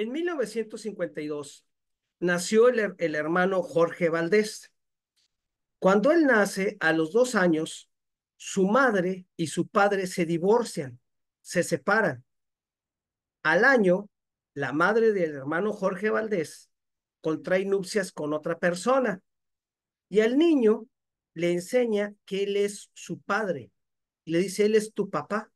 En 1952 nació el, hermano Jorge Valdés. Cuando él nace, a los dos años, su madre y su padre se divorcian, se separan. Al año, la madre del hermano Jorge Valdés contrae nupcias con otra persona y al niño le enseña que él es su padre. y Le dice, él es tu papá.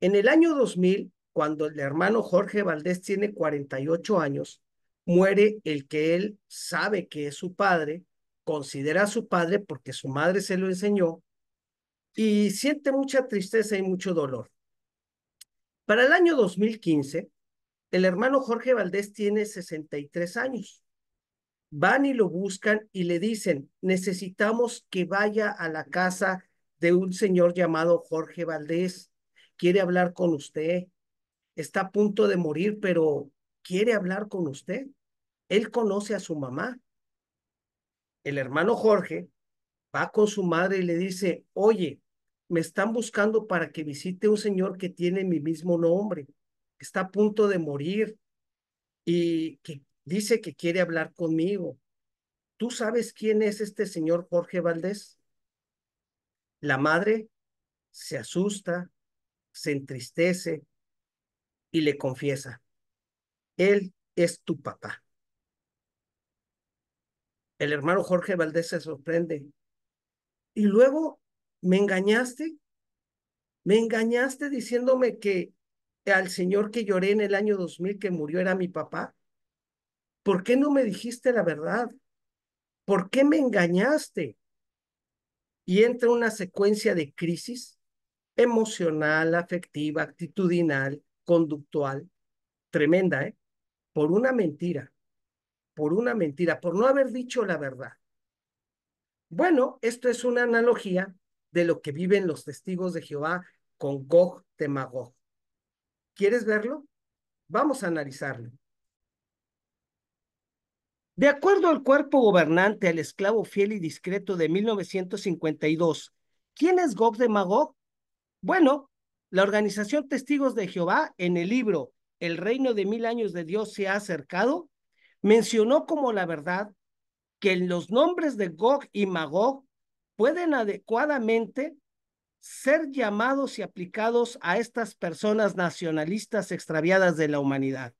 En el año 2000, cuando el hermano Jorge Valdés tiene 48 años, muere el que él sabe que es su padre, considera a su padre porque su madre se lo enseñó y siente mucha tristeza y mucho dolor. Para el año 2015, el hermano Jorge Valdés tiene 63 años. Van y lo buscan y le dicen, necesitamos que vaya a la casa de un señor llamado Jorge Valdés. Quiere hablar con usted está a punto de morir, pero quiere hablar con usted. Él conoce a su mamá. El hermano Jorge va con su madre y le dice, oye, me están buscando para que visite un señor que tiene mi mismo nombre, que está a punto de morir y que dice que quiere hablar conmigo. ¿Tú sabes quién es este señor Jorge Valdés? La madre se asusta, se entristece y le confiesa, Él es tu papá. El hermano Jorge Valdés se sorprende. Y luego me engañaste, me engañaste diciéndome que al señor que lloré en el año 2000 que murió era mi papá. ¿Por qué no me dijiste la verdad? ¿Por qué me engañaste? Y entra una secuencia de crisis emocional, afectiva, actitudinal, conductual tremenda, ¿eh? Por una mentira, por una mentira, por no haber dicho la verdad. Bueno, esto es una analogía de lo que viven los testigos de Jehová con Gog Temagog. ¿Quieres verlo? Vamos a analizarlo. De acuerdo al cuerpo gobernante, al esclavo fiel y discreto de 1952, ¿quién es Gog de Magog? Bueno, la organización Testigos de Jehová, en el libro El reino de mil años de Dios se ha acercado, mencionó como la verdad que los nombres de Gog y Magog pueden adecuadamente ser llamados y aplicados a estas personas nacionalistas extraviadas de la humanidad.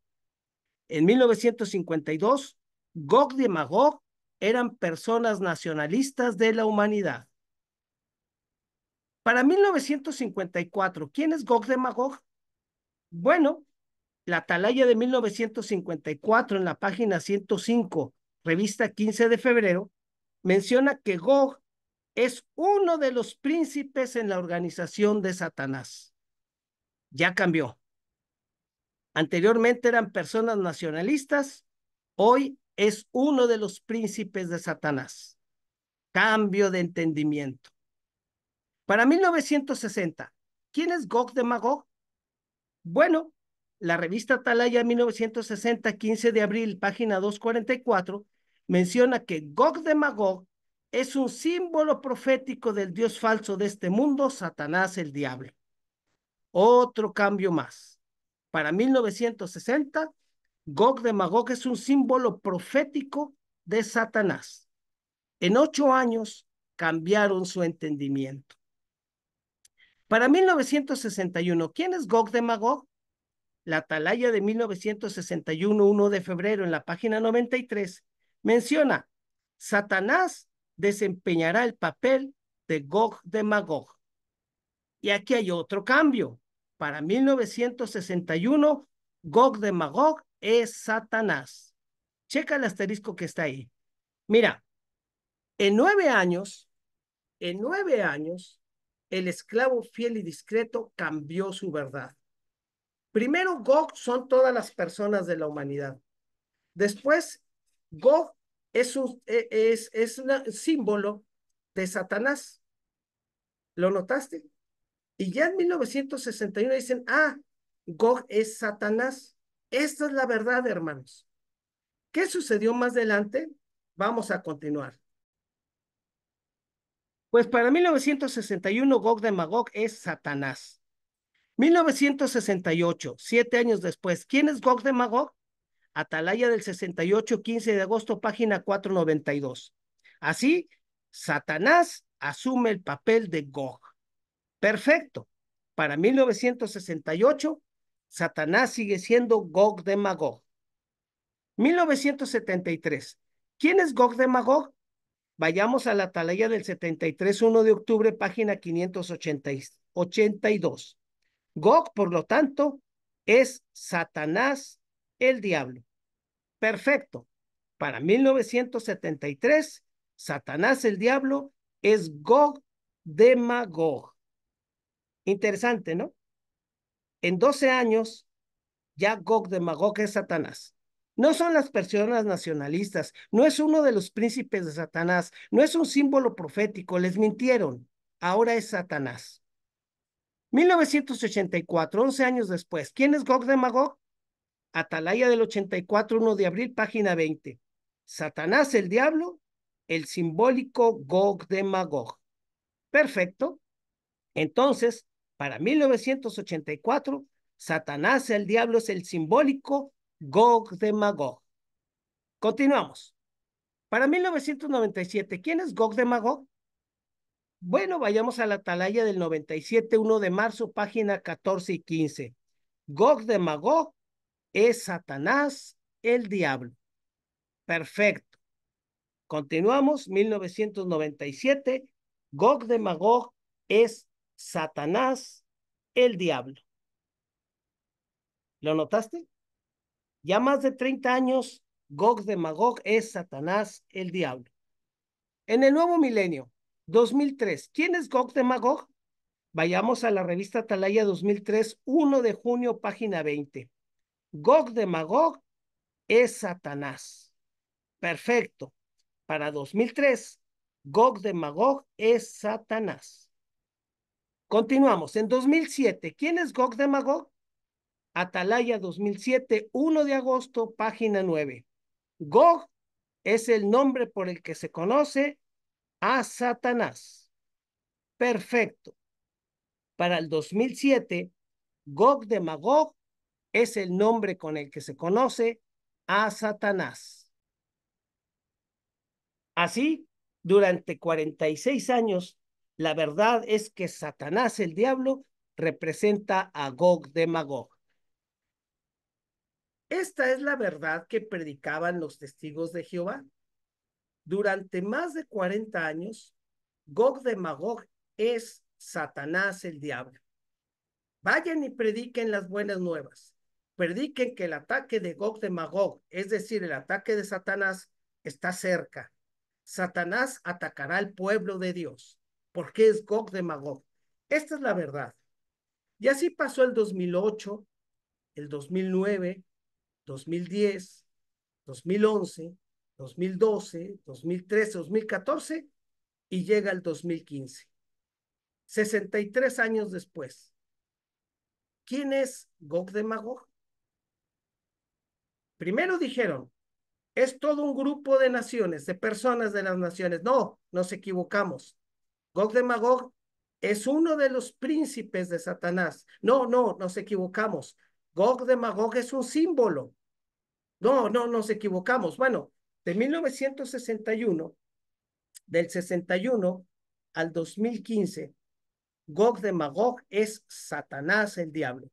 En 1952, Gog y Magog eran personas nacionalistas de la humanidad. Para 1954, ¿quién es Gog de Magog? Bueno, la atalaya de 1954 en la página 105, revista 15 de febrero, menciona que Gog es uno de los príncipes en la organización de Satanás. Ya cambió. Anteriormente eran personas nacionalistas, hoy es uno de los príncipes de Satanás. Cambio de entendimiento. Para 1960, ¿quién es Gog de Magog? Bueno, la revista Atalaya 1960, 15 de abril, página 244, menciona que Gog de Magog es un símbolo profético del dios falso de este mundo, Satanás el diablo. Otro cambio más. Para 1960, Gog de Magog es un símbolo profético de Satanás. En ocho años cambiaron su entendimiento. Para 1961, ¿quién es Gog de Magog? La talaya de 1961, 1 de febrero, en la página 93, menciona, Satanás desempeñará el papel de Gog de Magog. Y aquí hay otro cambio. Para 1961, Gog de Magog es Satanás. Checa el asterisco que está ahí. Mira, en nueve años, en nueve años, el esclavo fiel y discreto cambió su verdad. Primero, Gog son todas las personas de la humanidad. Después, Gog es un, e, es, es un símbolo de Satanás. ¿Lo notaste? Y ya en 1961 dicen, ah, Gog es Satanás. Esta es la verdad, hermanos. ¿Qué sucedió más adelante? Vamos a continuar. Pues para 1961 Gog de Magog es Satanás. 1968, siete años después, ¿quién es Gog de Magog? Atalaya del 68, 15 de agosto, página 492. Así, Satanás asume el papel de Gog. Perfecto. Para 1968, Satanás sigue siendo Gog de Magog. 1973. ¿Quién es Gog de Magog? Vayamos a la atalaya del 73, 1 de octubre, página 582. Gog, por lo tanto, es Satanás, el diablo. Perfecto. Para 1973, Satanás, el diablo, es Gog de Magog. Interesante, ¿no? En 12 años, ya Gog de Magog es Satanás. No son las personas nacionalistas, no es uno de los príncipes de Satanás, no es un símbolo profético, les mintieron, ahora es Satanás. 1984, 11 años después, ¿quién es Gog de Magog? Atalaya del 84, 1 de abril, página 20. Satanás el diablo, el simbólico Gog de Magog. Perfecto. Entonces, para 1984, Satanás el diablo es el simbólico Gog de Magog. Continuamos. Para 1997, ¿quién es Gog de Magog? Bueno, vayamos a la atalaya del 97, 1 de marzo, página 14 y 15. Gog de Magog es Satanás, el diablo. Perfecto. Continuamos, 1997. Gog de Magog es Satanás, el diablo. ¿Lo notaste? Ya más de 30 años, Gog de Magog es Satanás el diablo. En el nuevo milenio, 2003, ¿quién es Gog de Magog? Vayamos a la revista Atalaya 2003, 1 de junio, página 20. Gog de Magog es Satanás. Perfecto. Para 2003, Gog de Magog es Satanás. Continuamos. En 2007, ¿quién es Gog de Magog? Atalaya 2007, 1 de agosto, página 9. Gog es el nombre por el que se conoce a Satanás. Perfecto. Para el 2007, Gog de Magog es el nombre con el que se conoce a Satanás. Así, durante 46 años, la verdad es que Satanás el diablo representa a Gog de Magog. Esta es la verdad que predicaban los testigos de Jehová. Durante más de 40 años, Gog de Magog es Satanás el diablo. Vayan y prediquen las buenas nuevas. Prediquen que el ataque de Gog de Magog, es decir, el ataque de Satanás, está cerca. Satanás atacará al pueblo de Dios, porque es Gog de Magog. Esta es la verdad. Y así pasó el 2008, el 2009, 2010, 2011, 2012, 2013, 2014 y llega el 2015. 63 años después. ¿Quién es Gog de Magog? Primero dijeron, es todo un grupo de naciones, de personas de las naciones. No, nos equivocamos. Gog de Magog es uno de los príncipes de Satanás. No, no, nos equivocamos. Gog de Magog es un símbolo. No, no, nos equivocamos. Bueno, de 1961, del 61 al 2015, Gog de Magog es Satanás el diablo.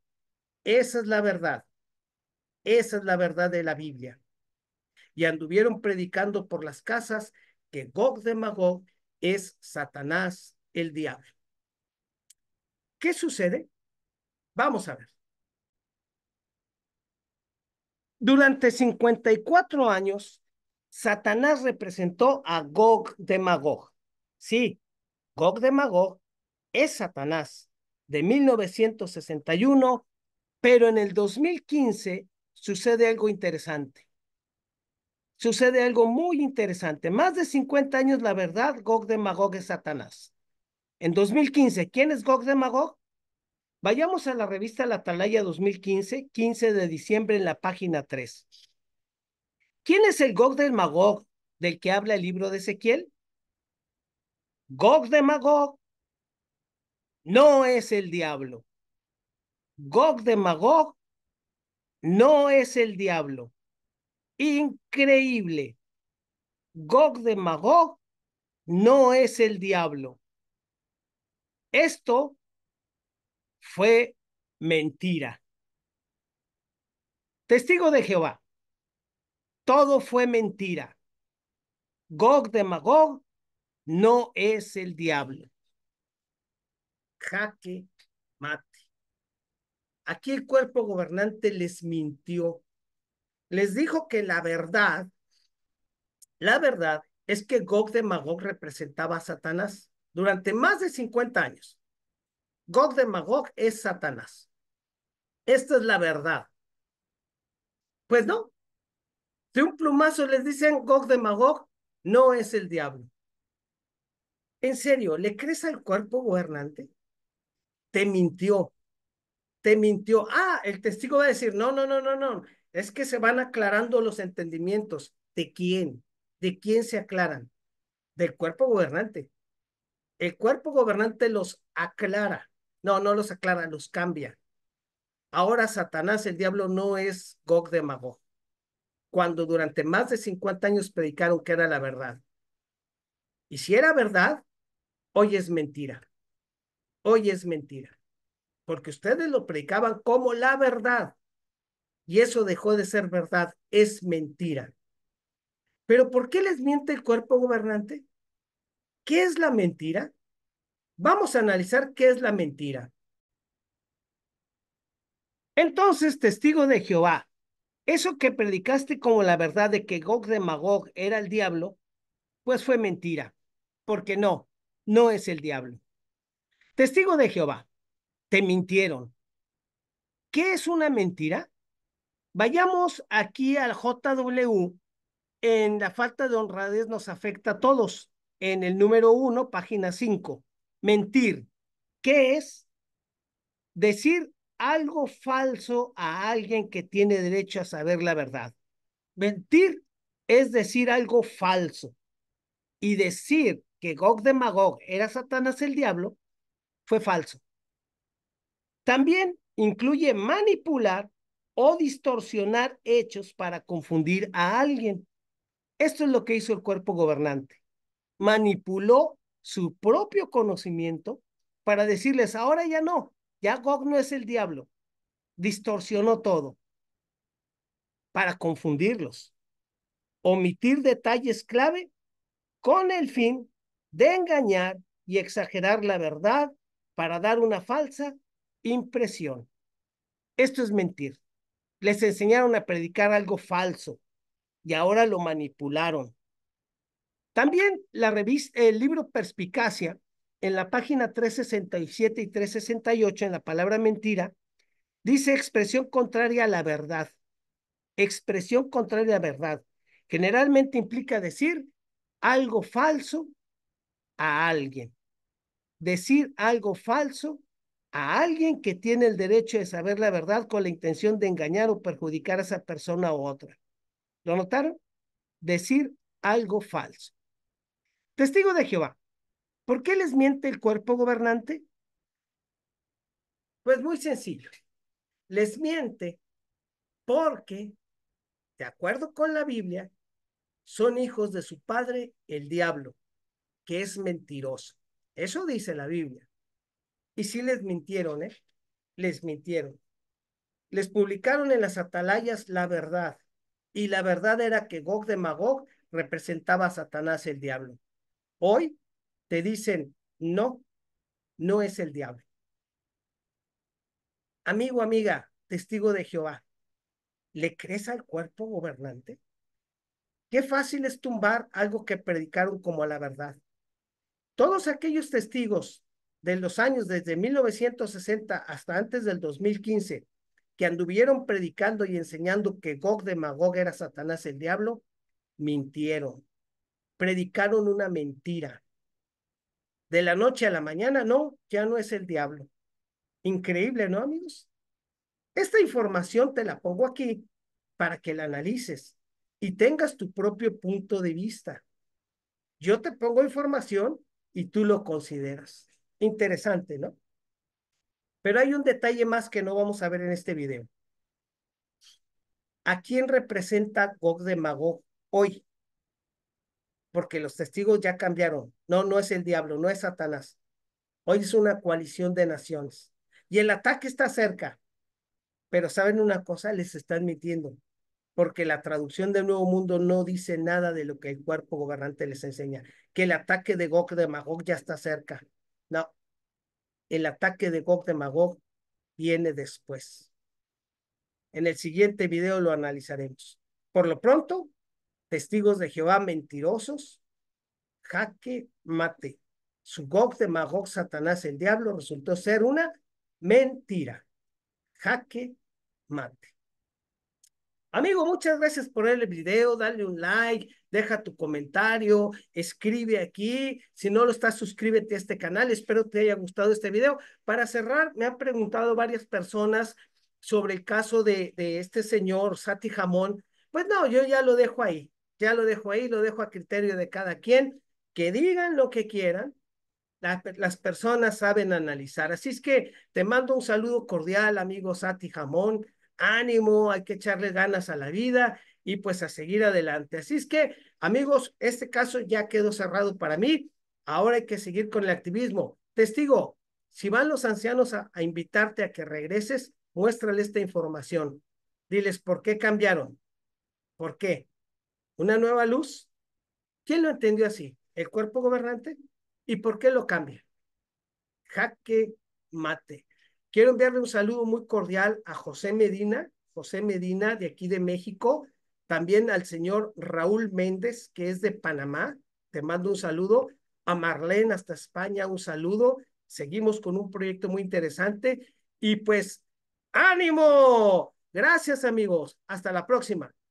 Esa es la verdad. Esa es la verdad de la Biblia. Y anduvieron predicando por las casas que Gog de Magog es Satanás el diablo. ¿Qué sucede? Vamos a ver. Durante 54 años, Satanás representó a Gog de Magog. Sí, Gog de Magog es Satanás de 1961, pero en el 2015 sucede algo interesante. Sucede algo muy interesante. Más de 50 años, la verdad, Gog de Magog es Satanás. En 2015, ¿quién es Gog de Magog? Vayamos a la revista La Atalaya 2015, 15 de diciembre en la página 3. ¿Quién es el Gog del Magog del que habla el libro de Ezequiel? Gog de Magog no es el diablo. Gog de Magog no es el diablo. Increíble. Gog de Magog no es el diablo. Esto fue mentira. Testigo de Jehová, todo fue mentira. Gog de Magog no es el diablo. Jaque mate. Aquí el cuerpo gobernante les mintió. Les dijo que la verdad, la verdad es que Gog de Magog representaba a Satanás durante más de 50 años. Gog de Magog es Satanás. Esta es la verdad. Pues no. De un plumazo les dicen Gog de Magog, no es el diablo. En serio, ¿le crees al cuerpo gobernante? Te mintió. Te mintió. Ah, el testigo va a decir, no, no, no, no, no. Es que se van aclarando los entendimientos. ¿De quién? ¿De quién se aclaran? Del cuerpo gobernante. El cuerpo gobernante los aclara. No, no los aclara, los cambia. Ahora Satanás, el diablo, no es Gog de Magog, cuando durante más de 50 años predicaron que era la verdad. Y si era verdad, hoy es mentira. Hoy es mentira. Porque ustedes lo predicaban como la verdad. Y eso dejó de ser verdad, es mentira. Pero ¿por qué les miente el cuerpo gobernante? ¿Qué es la mentira? Vamos a analizar qué es la mentira. Entonces, testigo de Jehová, eso que predicaste como la verdad de que Gog de Magog era el diablo, pues fue mentira, porque no, no es el diablo. Testigo de Jehová, te mintieron. ¿Qué es una mentira? Vayamos aquí al JW. En la falta de honradez nos afecta a todos, en el número uno, página 5 mentir. ¿Qué es? Decir algo falso a alguien que tiene derecho a saber la verdad. Mentir es decir algo falso. Y decir que Gog de Magog era Satanás el diablo fue falso. También incluye manipular o distorsionar hechos para confundir a alguien. Esto es lo que hizo el cuerpo gobernante. Manipuló su propio conocimiento para decirles, ahora ya no, ya Gog no es el diablo, distorsionó todo para confundirlos, omitir detalles clave con el fin de engañar y exagerar la verdad para dar una falsa impresión. Esto es mentir. Les enseñaron a predicar algo falso y ahora lo manipularon también la revista, el libro Perspicacia, en la página 367 y 368, en la palabra mentira, dice expresión contraria a la verdad. Expresión contraria a la verdad. Generalmente implica decir algo falso a alguien. Decir algo falso a alguien que tiene el derecho de saber la verdad con la intención de engañar o perjudicar a esa persona u otra. ¿Lo notaron? Decir algo falso. Testigo de Jehová, ¿por qué les miente el cuerpo gobernante? Pues muy sencillo. Les miente porque, de acuerdo con la Biblia, son hijos de su padre, el diablo, que es mentiroso. Eso dice la Biblia. Y si les mintieron, ¿eh? Les mintieron. Les publicaron en las atalayas la verdad. Y la verdad era que Gog de Magog representaba a Satanás el diablo. Hoy te dicen, no, no es el diablo. Amigo, amiga, testigo de Jehová, ¿le crees al cuerpo gobernante? Qué fácil es tumbar algo que predicaron como la verdad. Todos aquellos testigos de los años desde 1960 hasta antes del 2015 que anduvieron predicando y enseñando que Gog de Magog era Satanás el diablo, mintieron predicaron una mentira. De la noche a la mañana, no, ya no es el diablo. Increíble, ¿no, amigos? Esta información te la pongo aquí para que la analices y tengas tu propio punto de vista. Yo te pongo información y tú lo consideras. Interesante, ¿no? Pero hay un detalle más que no vamos a ver en este video. ¿A quién representa Gog de Magog hoy? porque los testigos ya cambiaron. No, no es el diablo, no es Satanás. Hoy es una coalición de naciones. Y el ataque está cerca. Pero saben una cosa, les están admitiendo porque la traducción del Nuevo Mundo no dice nada de lo que el cuerpo gobernante les enseña, que el ataque de Gog de Magog ya está cerca. No, el ataque de Gog de Magog viene después. En el siguiente video lo analizaremos. Por lo pronto, testigos de Jehová mentirosos, jaque mate. Su Gog de Magog, Satanás, el diablo, resultó ser una mentira. Jaque mate. Amigo, muchas gracias por ver el video, dale un like, deja tu comentario, escribe aquí. Si no lo estás, suscríbete a este canal. Espero te haya gustado este video. Para cerrar, me han preguntado varias personas sobre el caso de, de este señor Sati Jamón. Pues no, yo ya lo dejo ahí. Ya lo dejo ahí, lo dejo a criterio de cada quien, que digan lo que quieran. las personas saben analizar. Así es que te mando un saludo cordial, amigo Sati Jamón. Ánimo, hay que echarle ganas a la vida y pues a seguir adelante. Así es que, amigos, este caso ya quedó cerrado para mí. Ahora hay que seguir con el activismo. Testigo, si van los ancianos a, a, invitarte a que regreses, muéstrale esta información. Diles por qué cambiaron, por qué, una nueva luz. ¿Quién lo entendió así? ¿El cuerpo gobernante? ¿Y por qué lo cambia? Jaque mate. Quiero enviarle un saludo muy cordial a José Medina, José Medina de aquí de México, también al señor Raúl Méndez, que es de Panamá. Te mando un saludo. A Marlene hasta España, un saludo. Seguimos con un proyecto muy interesante y pues ánimo. Gracias amigos. Hasta la próxima.